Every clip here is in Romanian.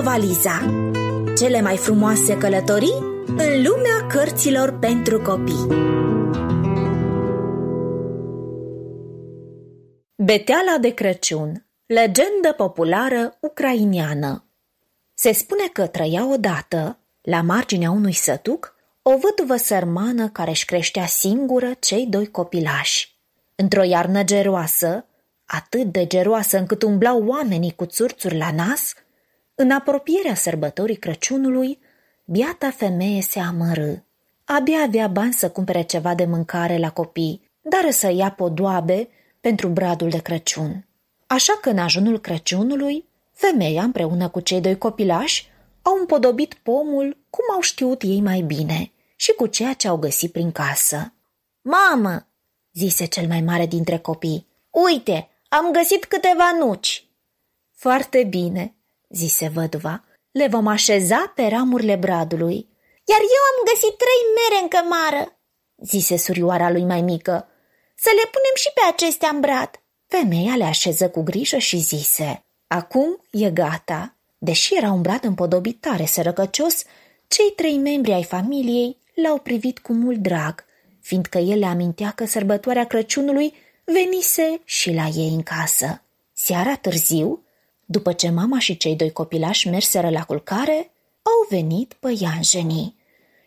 valiza. Cele mai frumoase călătorii în lumea cărților pentru copii. Beteala de Crăciun Legendă populară ucrainiană Se spune că trăia odată, la marginea unui sătuc, o văduvă sărmană care își creștea singură cei doi copilași. Într-o iarnă geroasă, atât de geroasă încât umblau oamenii cu țurțuri la nas, în apropierea sărbătorii Crăciunului, biata femeie se amărâ. Abia avea bani să cumpere ceva de mâncare la copii, dar să ia podoabe pentru bradul de Crăciun. Așa că în ajunul Crăciunului, femeia împreună cu cei doi copilași au împodobit pomul cum au știut ei mai bine și cu ceea ce au găsit prin casă. Mamă, zise cel mai mare dintre copii, uite, am găsit câteva nuci. Foarte bine, zise văduva, le vom așeza pe ramurile bradului. Iar eu am găsit trei mere în cămară, zise surioara lui mai mică. Să le punem și pe acestea în brad. Femeia le așeză cu grijă și zise, acum e gata. Deși era un brad împodobit tare sărăcăcios, cei trei membri ai familiei l-au privit cu mult drag, fiindcă el le amintea că sărbătoarea Crăciunului venise și la ei în casă. Seara târziu, după ce mama și cei doi copilași merseră la culcare, au venit păianjenii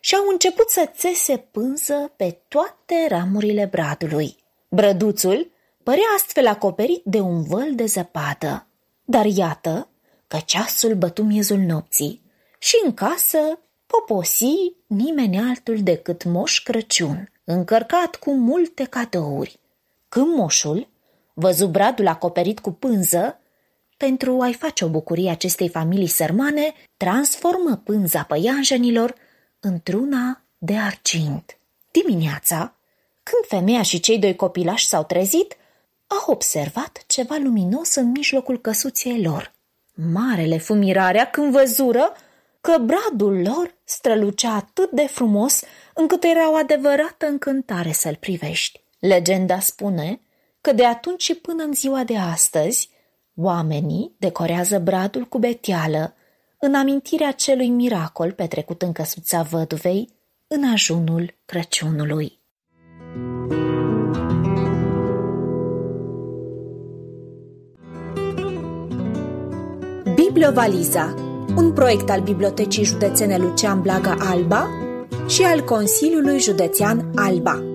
și au început să țese pânză pe toate ramurile bradului. Brăduțul părea astfel acoperit de un văl de zăpadă. Dar iată că ceasul bătu miezul nopții și în casă poposi nimeni altul decât Moș Crăciun, încărcat cu multe cadouri. Când moșul văzu bradul acoperit cu pânză, pentru a-i face o bucurie acestei familii sărmane, transformă pânza păianjenilor într-una de argint. Dimineața, când femeia și cei doi copilași s-au trezit, au observat ceva luminos în mijlocul căsuței lor. Marele fumirarea când văzură că bradul lor strălucea atât de frumos încât era o adevărată încântare să-l privești. Legenda spune că de atunci și până în ziua de astăzi, Oamenii decorează bradul cu betială, în amintirea acelui miracol petrecut în căsuța văduvei, în ajunul Crăciunului. Bibliovaliza, un proiect al Bibliotecii Județene Lucian Blaga Alba și al Consiliului Județean Alba.